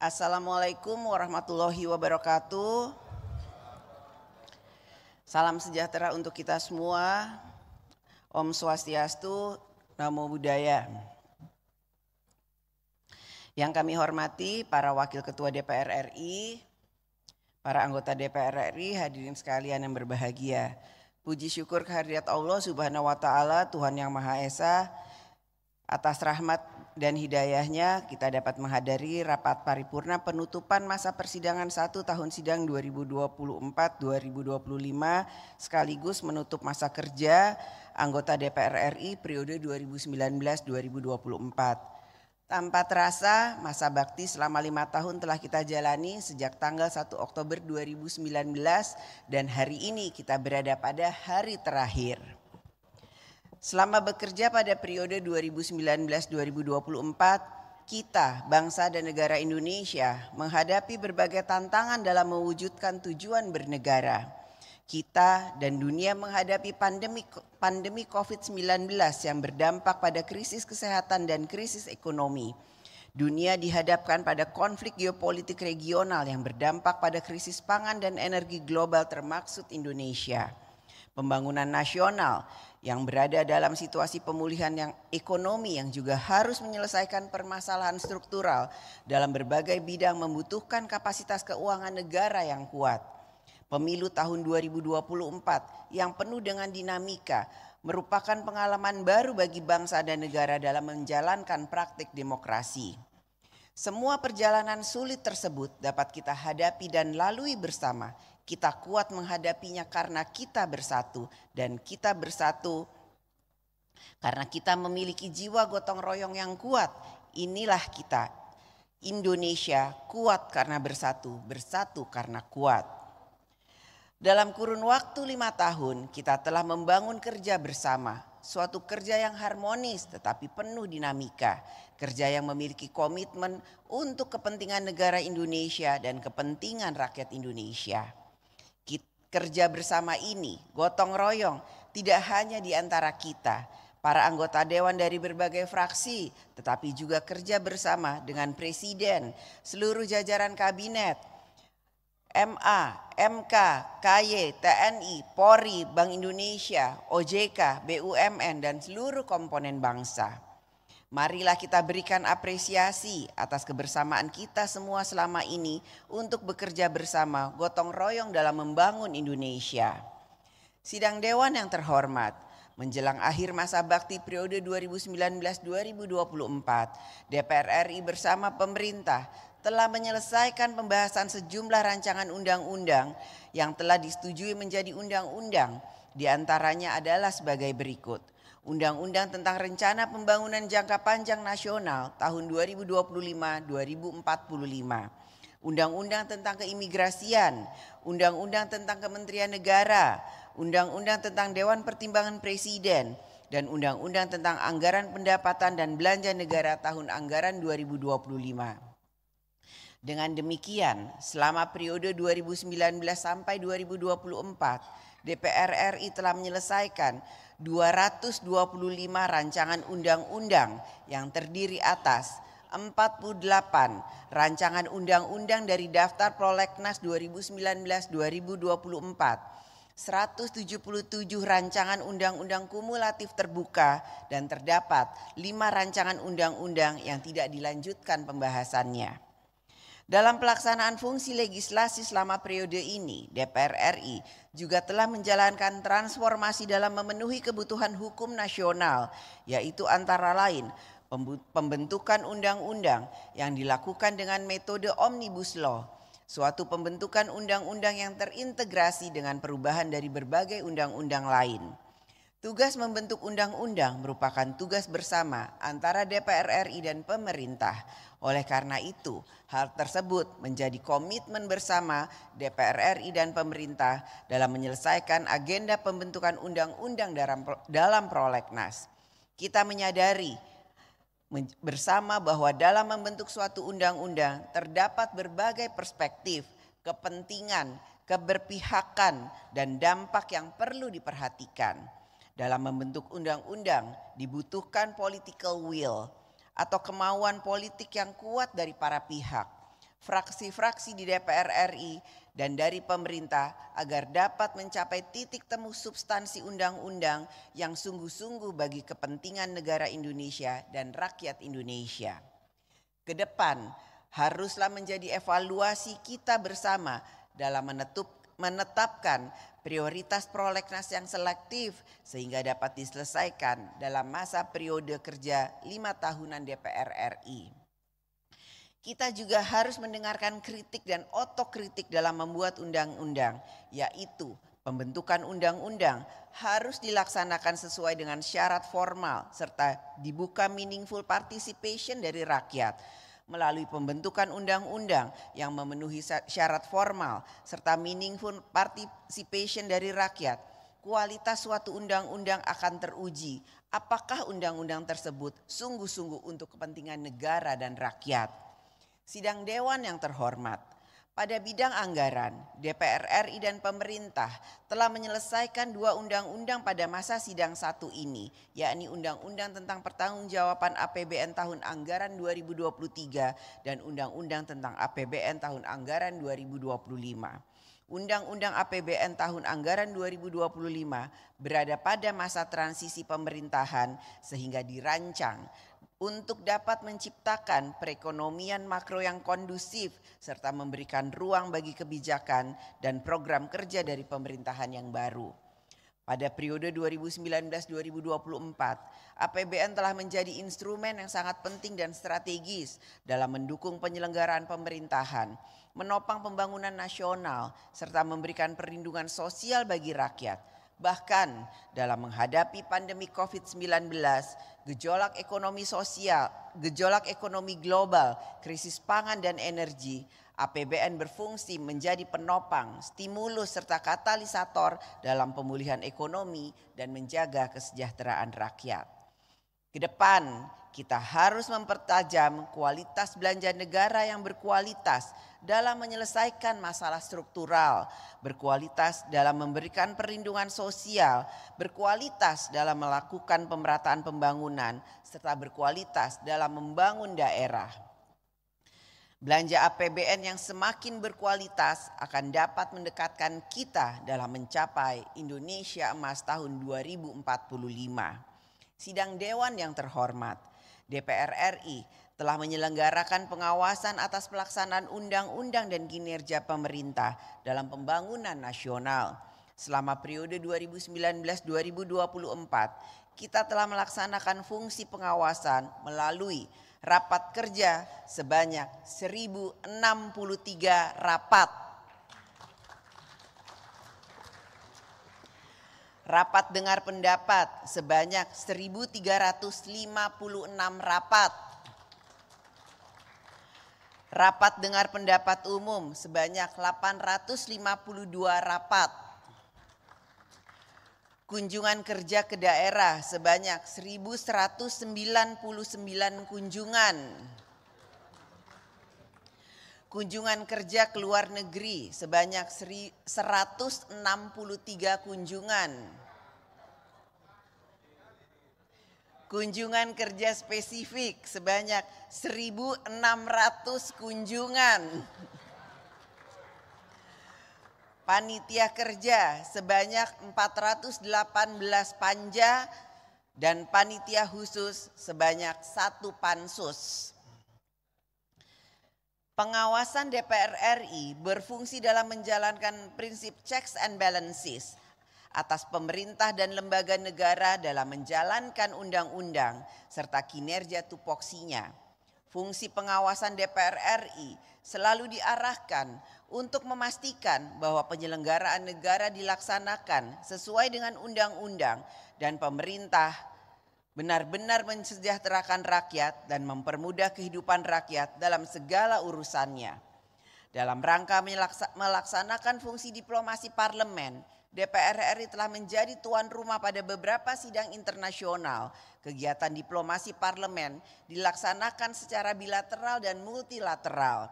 Assalamualaikum warahmatullahi wabarakatuh. Salam sejahtera untuk kita semua. Om Swastiastu, Namo Buddhaya. Yang kami hormati para Wakil Ketua DPR RI, para anggota DPR RI, hadirin sekalian yang berbahagia. Puji syukur kehadirat Allah Subhanahu wa taala Tuhan yang Maha Esa atas rahmat dan hidayahnya kita dapat menghadiri rapat paripurna penutupan masa persidangan 1 tahun sidang 2024-2025 sekaligus menutup masa kerja anggota DPR RI periode 2019-2024. Tanpa terasa, masa bakti selama lima tahun telah kita jalani sejak tanggal 1 Oktober 2019 dan hari ini kita berada pada hari terakhir. Selama bekerja pada periode 2019-2024, kita, bangsa dan negara Indonesia, menghadapi berbagai tantangan dalam mewujudkan tujuan bernegara. Kita dan dunia menghadapi pandemi pandemi COVID-19 yang berdampak pada krisis kesehatan dan krisis ekonomi. Dunia dihadapkan pada konflik geopolitik regional yang berdampak pada krisis pangan dan energi global termaksud Indonesia pembangunan nasional yang berada dalam situasi pemulihan yang ekonomi yang juga harus menyelesaikan permasalahan struktural dalam berbagai bidang membutuhkan kapasitas keuangan negara yang kuat. Pemilu tahun 2024 yang penuh dengan dinamika merupakan pengalaman baru bagi bangsa dan negara dalam menjalankan praktik demokrasi. Semua perjalanan sulit tersebut dapat kita hadapi dan lalui bersama kita kuat menghadapinya karena kita bersatu dan kita bersatu karena kita memiliki jiwa gotong royong yang kuat. Inilah kita. Indonesia kuat karena bersatu, bersatu karena kuat. Dalam kurun waktu lima tahun, kita telah membangun kerja bersama, suatu kerja yang harmonis tetapi penuh dinamika, kerja yang memiliki komitmen untuk kepentingan negara Indonesia dan kepentingan rakyat Indonesia. Kerja bersama ini, gotong royong, tidak hanya di antara kita, para anggota dewan dari berbagai fraksi, tetapi juga kerja bersama dengan presiden, seluruh jajaran kabinet, MA, MK, KY, TNI, Polri, Bank Indonesia, OJK, BUMN, dan seluruh komponen bangsa. Marilah kita berikan apresiasi atas kebersamaan kita semua selama ini untuk bekerja bersama gotong royong dalam membangun Indonesia. Sidang Dewan yang terhormat, menjelang akhir masa bakti periode 2019-2024, DPR RI bersama pemerintah telah menyelesaikan pembahasan sejumlah rancangan undang-undang yang telah disetujui menjadi undang-undang, di antaranya adalah sebagai berikut – Undang-Undang tentang Rencana Pembangunan Jangka Panjang Nasional tahun 2025-2045, Undang-Undang tentang Keimigrasian, Undang-Undang tentang Kementerian Negara, Undang-Undang tentang Dewan Pertimbangan Presiden, dan Undang-Undang tentang Anggaran Pendapatan dan Belanja Negara tahun anggaran 2025. Dengan demikian, selama periode 2019 sampai 2024, DPR RI telah menyelesaikan 225 rancangan undang-undang yang terdiri atas 48 rancangan undang-undang dari daftar prolegnas 2019-2024, 177 rancangan undang-undang kumulatif terbuka dan terdapat 5 rancangan undang-undang yang tidak dilanjutkan pembahasannya. Dalam pelaksanaan fungsi legislasi selama periode ini, DPR RI juga telah menjalankan transformasi dalam memenuhi kebutuhan hukum nasional, yaitu antara lain pembentukan undang-undang yang dilakukan dengan metode omnibus law, suatu pembentukan undang-undang yang terintegrasi dengan perubahan dari berbagai undang-undang lain. Tugas membentuk undang-undang merupakan tugas bersama antara DPR RI dan pemerintah. Oleh karena itu, hal tersebut menjadi komitmen bersama DPR RI dan pemerintah dalam menyelesaikan agenda pembentukan undang-undang dalam, dalam prolegnas. Kita menyadari bersama bahwa dalam membentuk suatu undang-undang terdapat berbagai perspektif, kepentingan, keberpihakan, dan dampak yang perlu diperhatikan dalam membentuk undang-undang dibutuhkan political will atau kemauan politik yang kuat dari para pihak, fraksi-fraksi di DPR RI dan dari pemerintah agar dapat mencapai titik temu substansi undang-undang yang sungguh-sungguh bagi kepentingan negara Indonesia dan rakyat Indonesia. Kedepan haruslah menjadi evaluasi kita bersama dalam menetapkan prioritas prolegnas yang selektif sehingga dapat diselesaikan dalam masa periode kerja lima tahunan DPR RI. Kita juga harus mendengarkan kritik dan otokritik dalam membuat undang-undang, yaitu pembentukan undang-undang harus dilaksanakan sesuai dengan syarat formal serta dibuka meaningful participation dari rakyat melalui pembentukan undang-undang yang memenuhi syarat formal serta meaningful participation dari rakyat, kualitas suatu undang-undang akan teruji apakah undang-undang tersebut sungguh-sungguh untuk kepentingan negara dan rakyat. Sidang dewan yang terhormat, pada bidang anggaran, DPR RI dan pemerintah telah menyelesaikan dua undang-undang pada masa sidang satu ini, yakni Undang-Undang tentang Pertanggungjawaban APBN Tahun Anggaran 2023 dan Undang-Undang tentang APBN Tahun Anggaran 2025. Undang-Undang APBN tahun anggaran 2025 berada pada masa transisi pemerintahan sehingga dirancang untuk dapat menciptakan perekonomian makro yang kondusif serta memberikan ruang bagi kebijakan dan program kerja dari pemerintahan yang baru. Pada periode 2019-2024, APBN telah menjadi instrumen yang sangat penting dan strategis dalam mendukung penyelenggaraan pemerintahan, menopang pembangunan nasional, serta memberikan perlindungan sosial bagi rakyat Bahkan dalam menghadapi pandemi COVID-19, gejolak ekonomi sosial, gejolak ekonomi global, krisis pangan dan energi, APBN berfungsi menjadi penopang, stimulus serta katalisator dalam pemulihan ekonomi dan menjaga kesejahteraan rakyat. Ke depan, kita harus mempertajam kualitas belanja negara yang berkualitas dalam menyelesaikan masalah struktural, berkualitas dalam memberikan perlindungan sosial, berkualitas dalam melakukan pemerataan pembangunan, serta berkualitas dalam membangun daerah. Belanja APBN yang semakin berkualitas akan dapat mendekatkan kita dalam mencapai Indonesia Emas tahun 2045. Sidang Dewan yang terhormat, DPR RI telah menyelenggarakan pengawasan atas pelaksanaan undang-undang dan kinerja pemerintah dalam pembangunan nasional. Selama periode 2019-2024, kita telah melaksanakan fungsi pengawasan melalui rapat kerja sebanyak 1063 rapat Rapat dengar pendapat sebanyak 1.356 rapat. Rapat dengar pendapat umum sebanyak 852 rapat. Kunjungan kerja ke daerah sebanyak 1.199 kunjungan. Kunjungan kerja ke luar negeri sebanyak 163 kunjungan. kunjungan kerja spesifik sebanyak 1.600 kunjungan. Panitia kerja sebanyak 418 panja dan panitia khusus sebanyak satu pansus. Pengawasan DPR RI berfungsi dalam menjalankan prinsip checks and balances atas pemerintah dan lembaga negara dalam menjalankan undang-undang serta kinerja tupoksinya. Fungsi pengawasan DPR RI selalu diarahkan untuk memastikan bahwa penyelenggaraan negara dilaksanakan sesuai dengan undang-undang dan pemerintah benar-benar mensejahterakan rakyat dan mempermudah kehidupan rakyat dalam segala urusannya. Dalam rangka melaksanakan fungsi diplomasi parlemen, DPR RI telah menjadi tuan rumah pada beberapa sidang internasional. Kegiatan diplomasi parlemen dilaksanakan secara bilateral dan multilateral.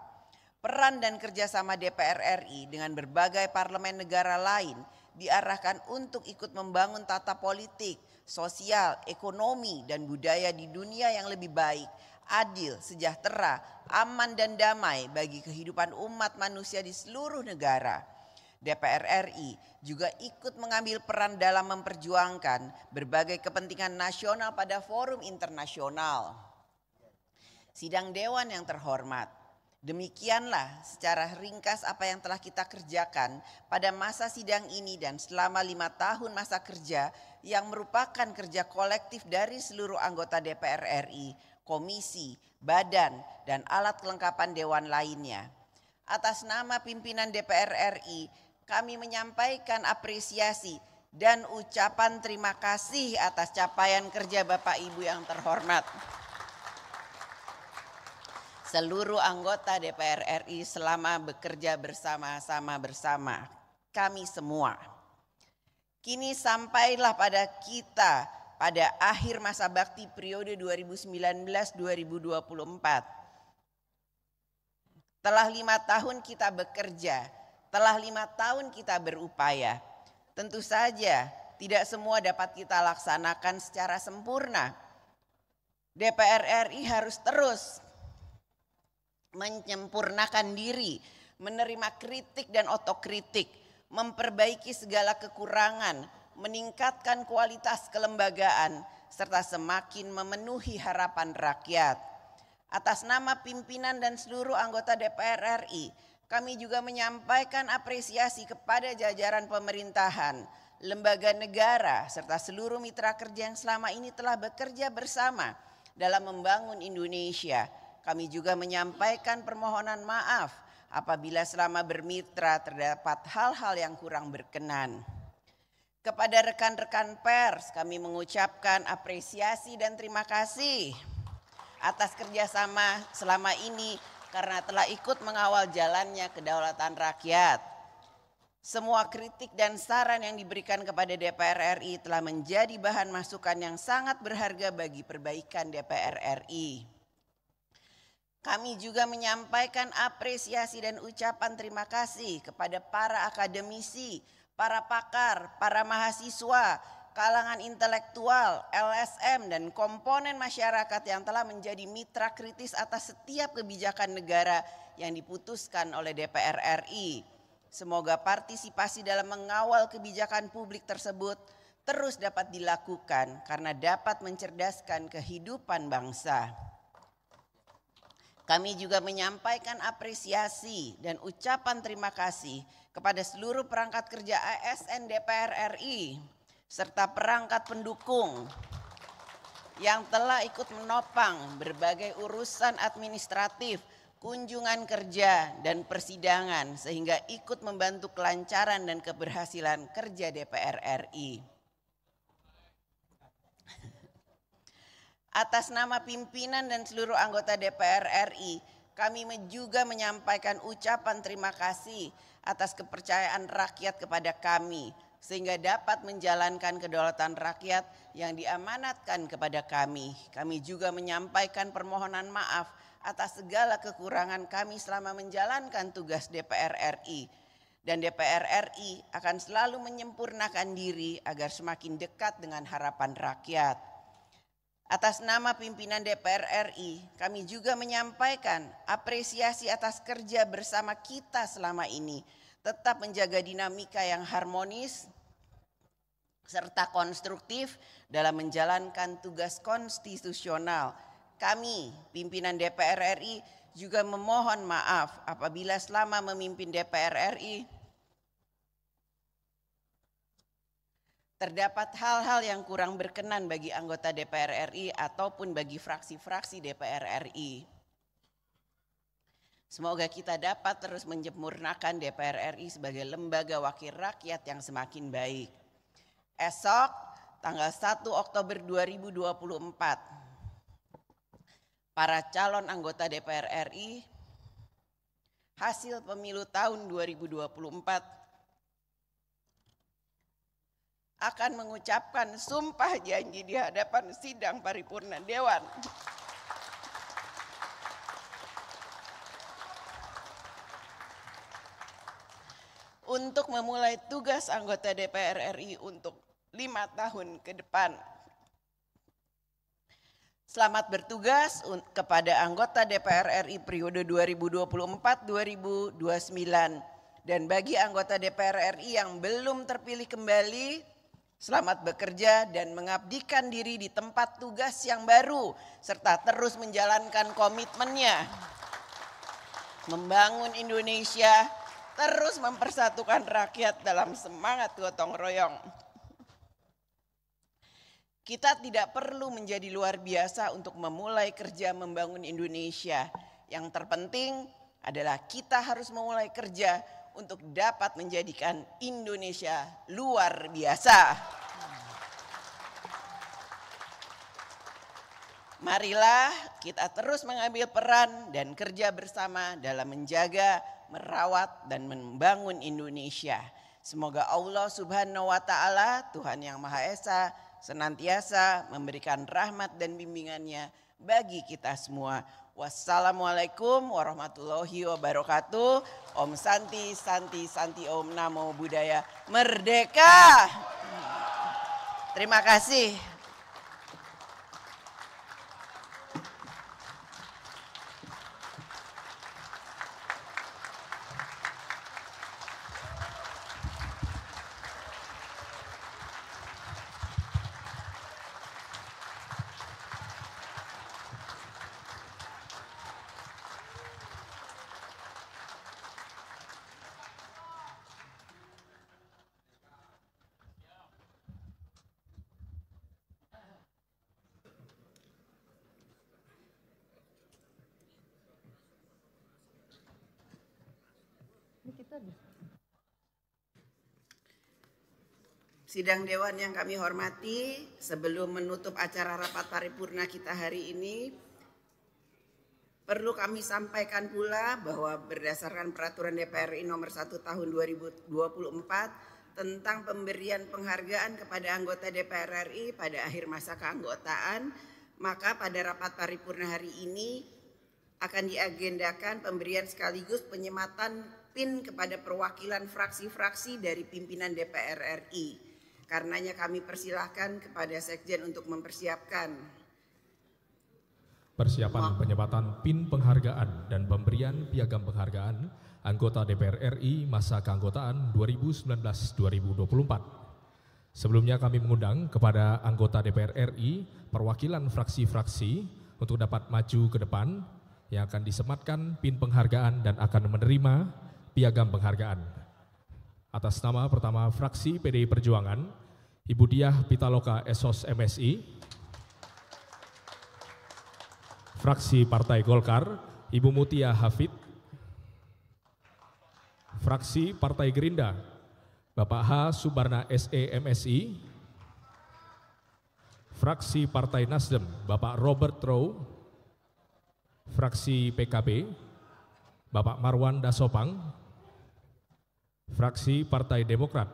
Peran dan kerjasama DPR RI dengan berbagai parlemen negara lain diarahkan untuk ikut membangun tata politik, sosial, ekonomi, dan budaya di dunia yang lebih baik, adil, sejahtera, aman, dan damai bagi kehidupan umat manusia di seluruh negara. DPR RI juga ikut mengambil peran dalam memperjuangkan berbagai kepentingan nasional pada forum internasional. Sidang dewan yang terhormat, demikianlah secara ringkas apa yang telah kita kerjakan pada masa sidang ini dan selama lima tahun masa kerja yang merupakan kerja kolektif dari seluruh anggota DPR RI, komisi, badan, dan alat kelengkapan dewan lainnya. Atas nama pimpinan DPR RI, kami menyampaikan apresiasi dan ucapan terima kasih atas capaian kerja Bapak Ibu yang terhormat. Seluruh anggota DPR RI selama bekerja bersama-sama bersama, kami semua. Kini sampailah pada kita pada akhir masa bakti periode 2019-2024. Telah lima tahun kita bekerja, telah lima tahun kita berupaya. Tentu saja tidak semua dapat kita laksanakan secara sempurna. DPR RI harus terus menyempurnakan diri, menerima kritik dan otokritik, memperbaiki segala kekurangan, meningkatkan kualitas kelembagaan, serta semakin memenuhi harapan rakyat. Atas nama pimpinan dan seluruh anggota DPR RI, kami juga menyampaikan apresiasi kepada jajaran pemerintahan, lembaga negara, serta seluruh mitra kerja yang selama ini telah bekerja bersama dalam membangun Indonesia. Kami juga menyampaikan permohonan maaf apabila selama bermitra terdapat hal-hal yang kurang berkenan. Kepada rekan-rekan pers, kami mengucapkan apresiasi dan terima kasih atas kerjasama selama ini karena telah ikut mengawal jalannya kedaulatan rakyat. Semua kritik dan saran yang diberikan kepada DPR RI telah menjadi bahan masukan yang sangat berharga bagi perbaikan DPR RI. Kami juga menyampaikan apresiasi dan ucapan terima kasih kepada para akademisi, para pakar, para mahasiswa kalangan intelektual, LSM, dan komponen masyarakat yang telah menjadi mitra kritis atas setiap kebijakan negara yang diputuskan oleh DPR RI. Semoga partisipasi dalam mengawal kebijakan publik tersebut terus dapat dilakukan karena dapat mencerdaskan kehidupan bangsa. Kami juga menyampaikan apresiasi dan ucapan terima kasih kepada seluruh perangkat kerja ASN DPR RI serta perangkat pendukung yang telah ikut menopang berbagai urusan administratif, kunjungan kerja, dan persidangan sehingga ikut membantu kelancaran dan keberhasilan kerja DPR RI. Atas nama pimpinan dan seluruh anggota DPR RI, kami juga menyampaikan ucapan terima kasih atas kepercayaan rakyat kepada kami sehingga dapat menjalankan kedaulatan rakyat yang diamanatkan kepada kami. Kami juga menyampaikan permohonan maaf atas segala kekurangan kami selama menjalankan tugas DPR RI. Dan DPR RI akan selalu menyempurnakan diri agar semakin dekat dengan harapan rakyat. Atas nama pimpinan DPR RI, kami juga menyampaikan apresiasi atas kerja bersama kita selama ini – tetap menjaga dinamika yang harmonis serta konstruktif dalam menjalankan tugas konstitusional. Kami, pimpinan DPR RI, juga memohon maaf apabila selama memimpin DPR RI terdapat hal-hal yang kurang berkenan bagi anggota DPR RI ataupun bagi fraksi-fraksi DPR RI. Semoga kita dapat terus menjemurnakan DPR RI sebagai lembaga wakil rakyat yang semakin baik. Esok tanggal 1 Oktober 2024 para calon anggota DPR RI hasil pemilu tahun 2024 akan mengucapkan sumpah janji di hadapan sidang paripurna dewan. untuk memulai tugas anggota DPR RI untuk lima tahun ke depan. Selamat bertugas kepada anggota DPR RI periode 2024-2029. Dan bagi anggota DPR RI yang belum terpilih kembali, selamat bekerja dan mengabdikan diri di tempat tugas yang baru, serta terus menjalankan komitmennya. Membangun Indonesia terus mempersatukan rakyat dalam semangat gotong royong. Kita tidak perlu menjadi luar biasa untuk memulai kerja membangun Indonesia. Yang terpenting adalah kita harus memulai kerja untuk dapat menjadikan Indonesia luar biasa. Marilah kita terus mengambil peran dan kerja bersama dalam menjaga merawat dan membangun Indonesia. Semoga Allah Subhanahu wa taala, Tuhan yang Maha Esa, senantiasa memberikan rahmat dan bimbingannya bagi kita semua. Wassalamualaikum warahmatullahi wabarakatuh. Om Santi, Santi, Santi Om Namo Buddhaya. Merdeka! Terima kasih. Sidang Dewan yang kami hormati, sebelum menutup acara rapat paripurna kita hari ini, perlu kami sampaikan pula bahwa berdasarkan peraturan DPR RI nomor 1 tahun 2024 tentang pemberian penghargaan kepada anggota DPR RI pada akhir masa keanggotaan, maka pada rapat paripurna hari ini akan diagendakan pemberian sekaligus penyematan prihatin kepada perwakilan fraksi-fraksi dari pimpinan DPR RI. Karenanya kami persilahkan kepada Sekjen untuk mempersiapkan persiapan penyebatan PIN penghargaan dan pemberian piagam penghargaan anggota DPR RI masa keanggotaan 2019-2024. Sebelumnya kami mengundang kepada anggota DPR RI, perwakilan fraksi-fraksi untuk dapat maju ke depan yang akan disematkan PIN penghargaan dan akan menerima piagam penghargaan. Atas nama pertama fraksi PDI Perjuangan, Ibu Diah Pitaloka Esos MSI, fraksi Partai Golkar, Ibu Mutia Hafid, fraksi Partai Gerinda, Bapak H. Subarna SE MSI, fraksi Partai Nasdem, Bapak Robert Rowe, fraksi PKB, Bapak Marwan Dasopang, fraksi Partai Demokrat,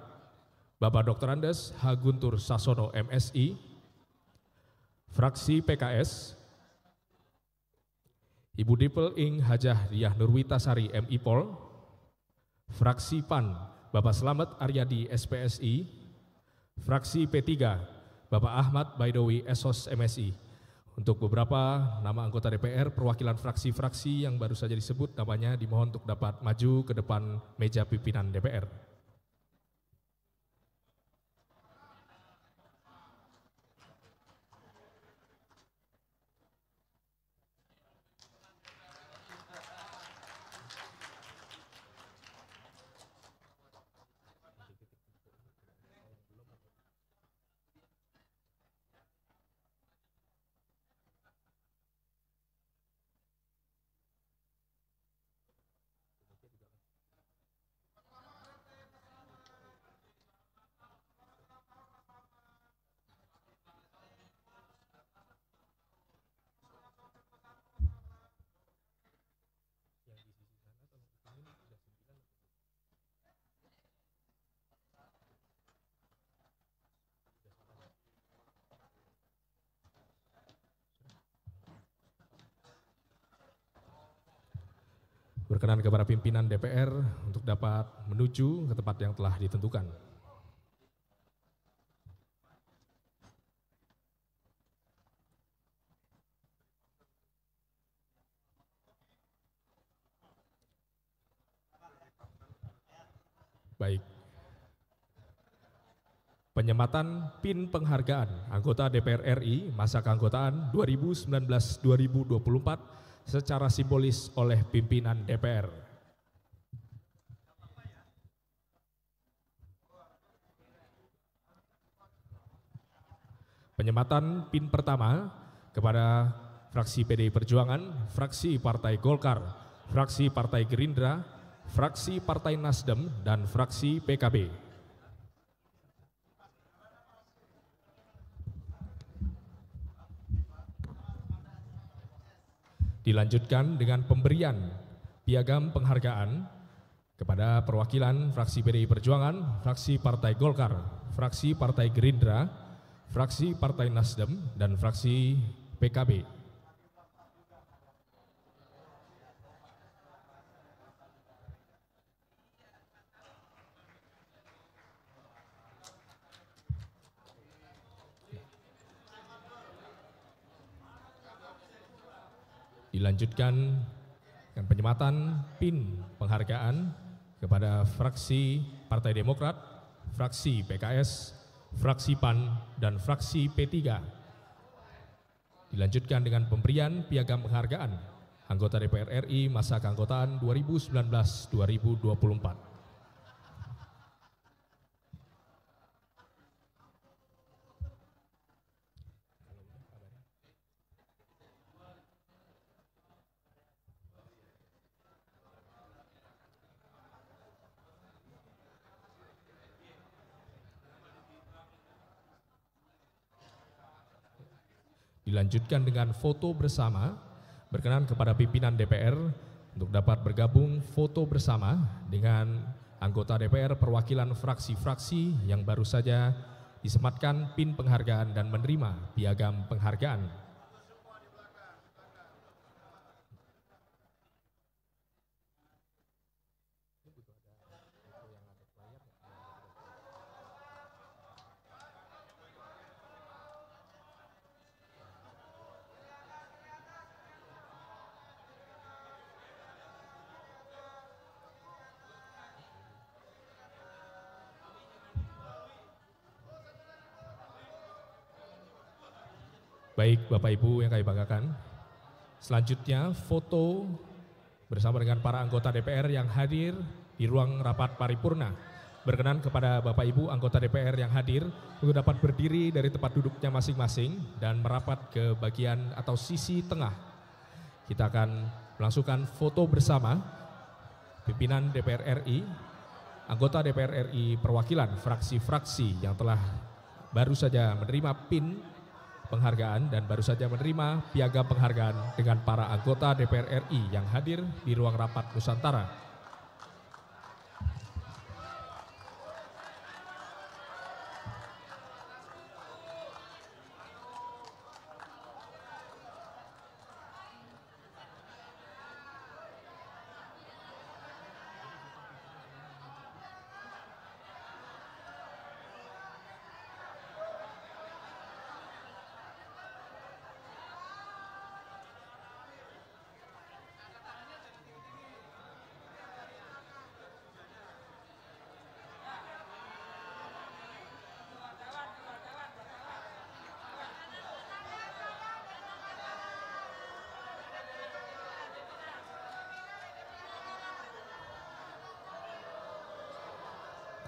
Bapak Dr. Andes Haguntur Sasono MSI, fraksi PKS, Ibu Dipel Ing Hajah Diah Nurwitasari MI Pol, fraksi PAN Bapak Selamat Aryadi SPSI, fraksi P3 Bapak Ahmad Baidowi Esos MSI, untuk beberapa nama anggota DPR, perwakilan fraksi-fraksi yang baru saja disebut namanya dimohon untuk dapat maju ke depan meja pimpinan DPR. berkenan kepada pimpinan DPR untuk dapat menuju ke tempat yang telah ditentukan. Baik. Penyematan PIN penghargaan anggota DPR RI masa keanggotaan 2019-2024 secara simbolis oleh pimpinan DPR. Penyematan PIN pertama kepada fraksi PDI Perjuangan, fraksi Partai Golkar, fraksi Partai Gerindra, fraksi Partai Nasdem, dan fraksi PKB. Dilanjutkan dengan pemberian piagam penghargaan kepada perwakilan fraksi PDI Perjuangan, fraksi Partai Golkar, fraksi Partai Gerindra, fraksi Partai Nasdem, dan fraksi PKB. Dilanjutkan dengan penyematan PIN penghargaan kepada fraksi Partai Demokrat, fraksi PKS, fraksi PAN, dan fraksi P3. Dilanjutkan dengan pemberian piagam penghargaan anggota DPR RI masa keanggotaan 2019-2024. Dilanjutkan dengan foto bersama berkenan kepada pimpinan DPR untuk dapat bergabung foto bersama dengan anggota DPR perwakilan fraksi-fraksi yang baru saja disematkan pin penghargaan dan menerima piagam penghargaan baik Bapak Ibu yang kami banggakan. Selanjutnya foto bersama dengan para anggota DPR yang hadir di ruang rapat paripurna. Berkenan kepada Bapak Ibu anggota DPR yang hadir untuk dapat berdiri dari tempat duduknya masing-masing dan merapat ke bagian atau sisi tengah. Kita akan melangsungkan foto bersama pimpinan DPR RI, anggota DPR RI perwakilan fraksi-fraksi yang telah baru saja menerima PIN penghargaan dan baru saja menerima piagam penghargaan dengan para anggota DPR RI yang hadir di ruang rapat Nusantara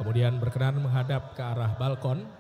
Kemudian berkenan menghadap ke arah balkon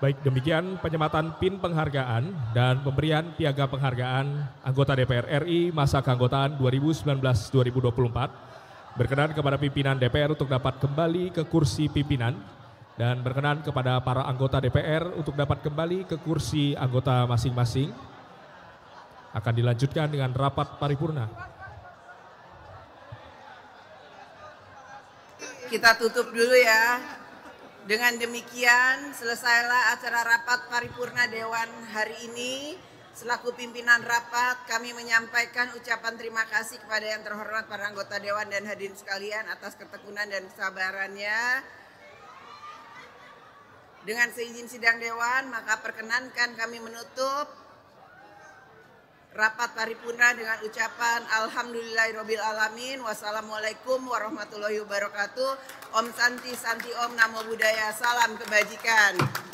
Baik, demikian penyematan PIN penghargaan dan pemberian piagam penghargaan anggota DPR RI masa keanggotaan 2019-2024 berkenan kepada pimpinan DPR untuk dapat kembali ke kursi pimpinan dan berkenan kepada para anggota DPR untuk dapat kembali ke kursi anggota masing-masing. Akan dilanjutkan dengan rapat paripurna. Kita tutup dulu ya. Dengan demikian, selesailah acara rapat paripurna Dewan hari ini. Selaku pimpinan rapat, kami menyampaikan ucapan terima kasih kepada yang terhormat para anggota Dewan dan hadirin sekalian atas ketekunan dan kesabarannya. Dengan seizin sidang Dewan, maka perkenankan kami menutup rapat paripurna dengan ucapan Alhamdulillahirobbil alamin. Wassalamualaikum warahmatullahi wabarakatuh. Om Santi Santi Om Namo Buddhaya. Salam kebajikan.